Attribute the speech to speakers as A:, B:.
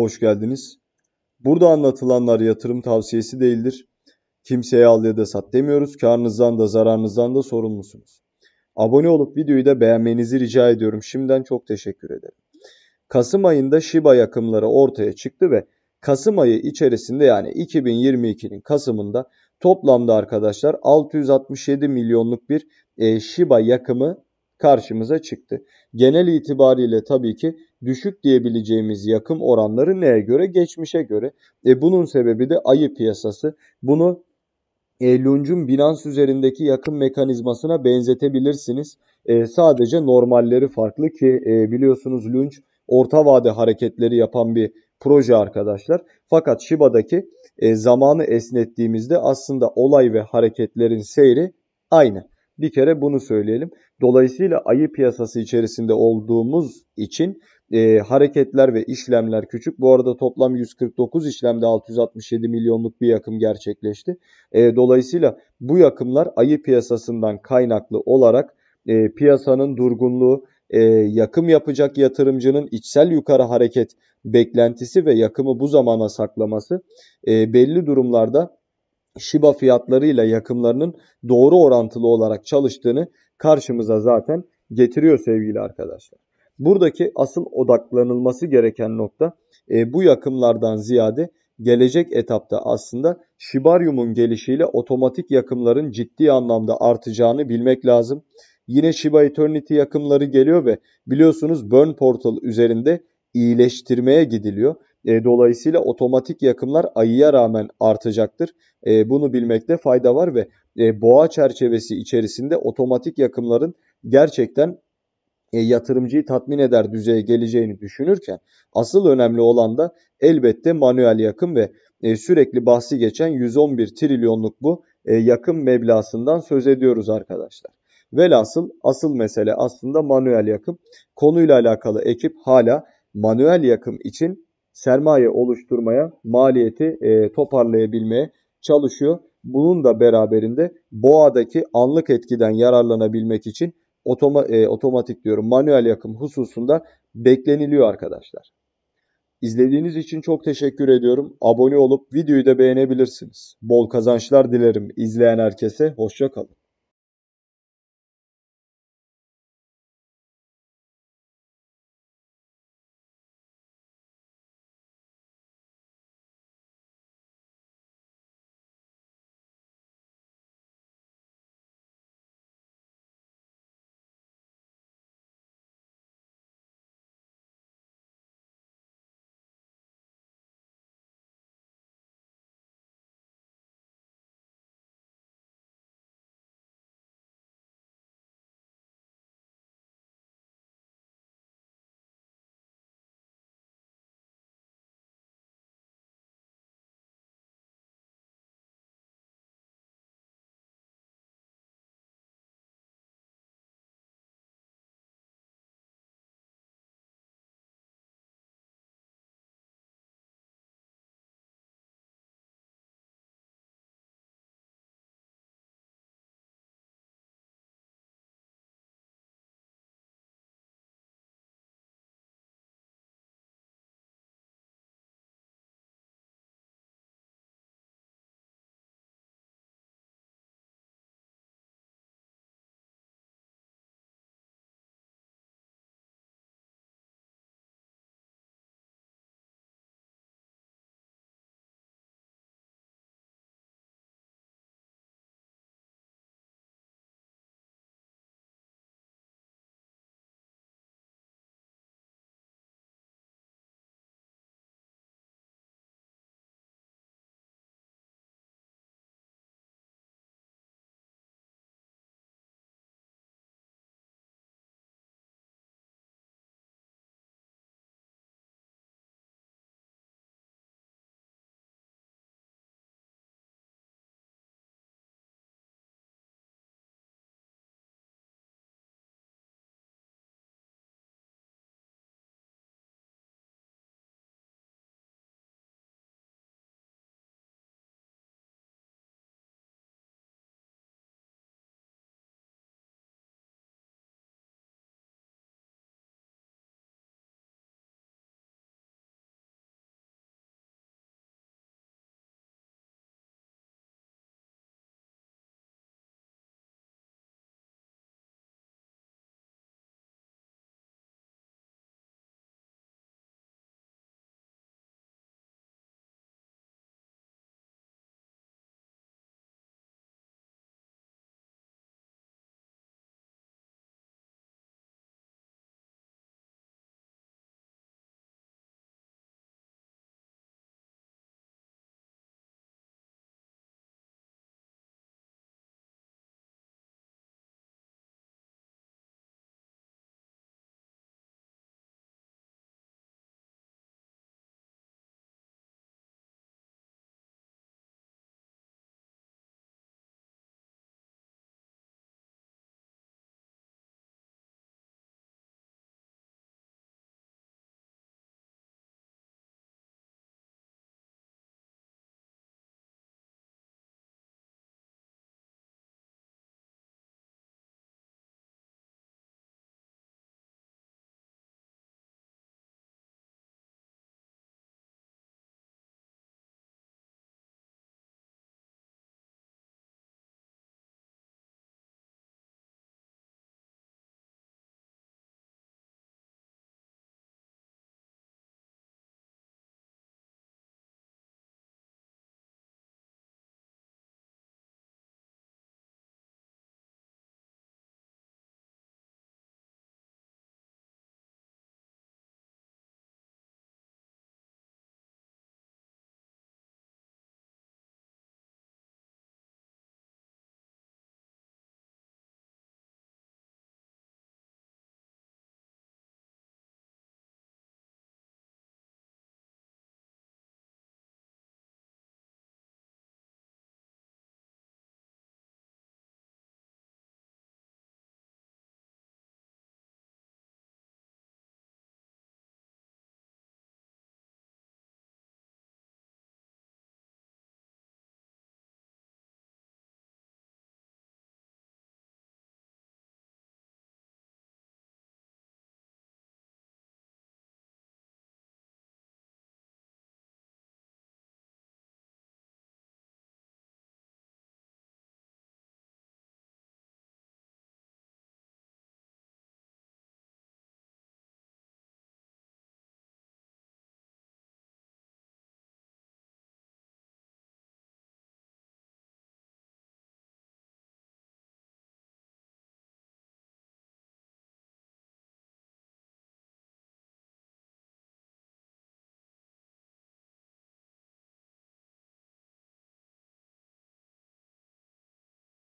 A: Hoş geldiniz. Burada anlatılanlar yatırım tavsiyesi değildir. Kimseye al ya da sat demiyoruz. Karnınızdan da zararınızdan da sorumlusunuz. Abone olup videoyu da beğenmenizi rica ediyorum. Şimdiden çok teşekkür ederim. Kasım ayında Shiba yakımları ortaya çıktı ve Kasım ayı içerisinde yani 2022'nin Kasım'ında toplamda arkadaşlar 667 milyonluk bir e, Shiba yakımı karşımıza çıktı. Genel itibariyle tabii ki düşük diyebileceğimiz yakım oranları neye göre? Geçmişe göre. E, bunun sebebi de ayı piyasası. Bunu e, Lunge'un Binance üzerindeki yakın mekanizmasına benzetebilirsiniz. E, sadece normalleri farklı ki e, biliyorsunuz Lunge orta vade hareketleri yapan bir proje arkadaşlar. Fakat Shiba'daki e, zamanı esnettiğimizde aslında olay ve hareketlerin seyri aynı. Bir kere bunu söyleyelim. Dolayısıyla ayı piyasası içerisinde olduğumuz için e, hareketler ve işlemler küçük. Bu arada toplam 149 işlemde 667 milyonluk bir yakım gerçekleşti. E, dolayısıyla bu yakımlar ayı piyasasından kaynaklı olarak e, piyasanın durgunluğu, e, yakım yapacak yatırımcının içsel yukarı hareket beklentisi ve yakımı bu zamana saklaması e, belli durumlarda Shiba fiyatlarıyla yakımlarının doğru orantılı olarak çalıştığını karşımıza zaten getiriyor sevgili arkadaşlar. Buradaki asıl odaklanılması gereken nokta e, bu yakımlardan ziyade gelecek etapta aslında şibaryumun gelişiyle otomatik yakımların ciddi anlamda artacağını bilmek lazım. Yine Shiba Eternity yakımları geliyor ve biliyorsunuz Burn Portal üzerinde iyileştirmeye gidiliyor. E, dolayısıyla otomatik yakımlar ayıya rağmen artacaktır. E, bunu bilmekte fayda var ve e, boğa çerçevesi içerisinde otomatik yakımların gerçekten e, yatırımcıyı tatmin eder düzeye geleceğini düşünürken asıl önemli olan da elbette manuel yakın ve e, sürekli bahsi geçen 111 trilyonluk bu e, yakın meblasından söz ediyoruz arkadaşlar. Velhasıl asıl mesele aslında manuel yakım. Konuyla alakalı ekip hala manuel yakım için sermaye oluşturmaya, maliyeti toparlayabilmeye çalışıyor. Bunun da beraberinde boğadaki anlık etkiden yararlanabilmek için otoma, e, otomatik diyorum manuel yakım hususunda bekleniliyor arkadaşlar. İzlediğiniz için çok teşekkür ediyorum. Abone olup videoyu da beğenebilirsiniz. Bol kazançlar dilerim izleyen herkese. Hoşçakalın.